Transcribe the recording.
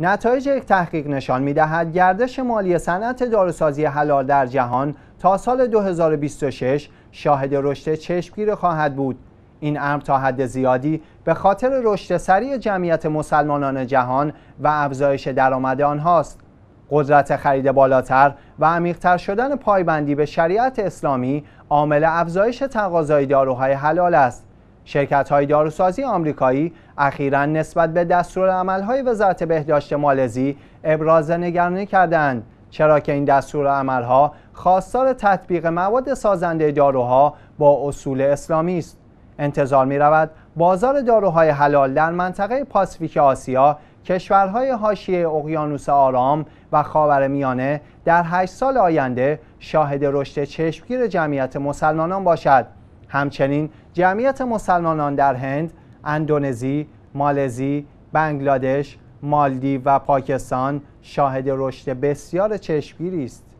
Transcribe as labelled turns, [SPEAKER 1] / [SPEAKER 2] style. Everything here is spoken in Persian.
[SPEAKER 1] نتایج یک تحقیق نشان می‌دهد گردش مالی صنعت داروسازی حلال در جهان تا سال 2026 شاهد رشد چشمگیر خواهد بود این امر تا حد زیادی به خاطر رشد سریع جمعیت مسلمانان جهان و افزایش درآمد آنهاست قدرت خرید بالاتر و عمیقتر شدن پایبندی به شریعت اسلامی عامل افزایش تقاضای داروهای حلال است شرکت های داروسازی آمریکایی اخیرا نسبت به دستور های وزارت بهداشت مالزی ابراز نگرانی کردند چرا که این دستور ها خواستار تطبیق مواد سازنده داروها با اصول اسلامی است انتظار می رود بازار داروهای حلال در منطقه پاسفیک آسیا کشورهای حاشیه اقیانوس آرام و خاورمیانه در 8 سال آینده شاهد رشد چشمگیر جمعیت مسلمانان باشد همچنین جمعیت مسلمانان در هند، اندونزی، مالزی، بنگلادش، مالدی و پاکستان شاهد رشد بسیار چشمگیری است.